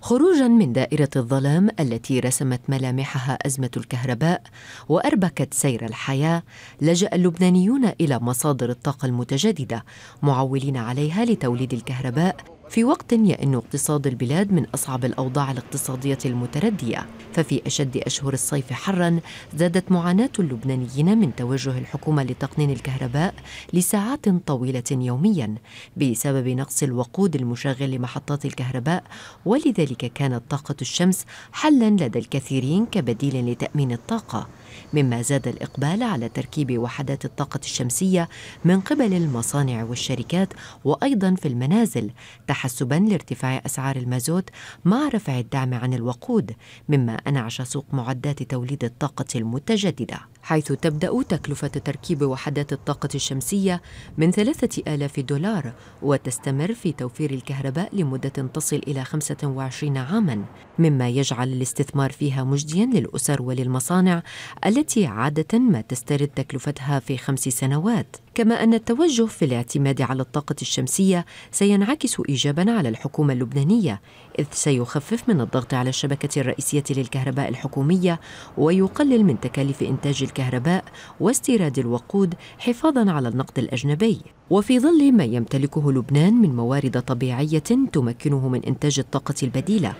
خروجا من دائره الظلام التي رسمت ملامحها ازمه الكهرباء واربكت سير الحياه لجا اللبنانيون الى مصادر الطاقه المتجدده معولين عليها لتوليد الكهرباء في وقت يئن اقتصاد البلاد من أصعب الأوضاع الاقتصادية المتردية ففي أشد أشهر الصيف حرا زادت معاناة اللبنانيين من توجه الحكومة لتقنين الكهرباء لساعات طويلة يوميا بسبب نقص الوقود المشغل لمحطات الكهرباء ولذلك كانت طاقة الشمس حلا لدى الكثيرين كبديل لتأمين الطاقة مما زاد الإقبال على تركيب وحدات الطاقة الشمسية من قبل المصانع والشركات وأيضا في المنازل تحسبا لارتفاع أسعار المازوت مع رفع الدعم عن الوقود مما أنعش سوق معدات توليد الطاقة المتجددة حيث تبدأ تكلفة تركيب وحدات الطاقة الشمسية من 3000 دولار وتستمر في توفير الكهرباء لمدة تصل إلى 25 عاماً، مما يجعل الاستثمار فيها مجدياً للأسر وللمصانع التي عادة ما تسترد تكلفتها في خمس سنوات. كما أن التوجه في الاعتماد على الطاقة الشمسية سينعكس إيجابا على الحكومة اللبنانية إذ سيخفف من الضغط على الشبكة الرئيسية للكهرباء الحكومية ويقلل من تكاليف إنتاج الكهرباء واستيراد الوقود حفاظا على النقد الأجنبي وفي ظل ما يمتلكه لبنان من موارد طبيعية تمكنه من إنتاج الطاقة البديلة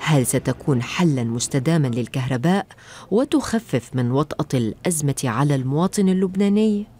هل ستكون حلا مستداما للكهرباء وتخفف من وطأة الأزمة على المواطن اللبناني؟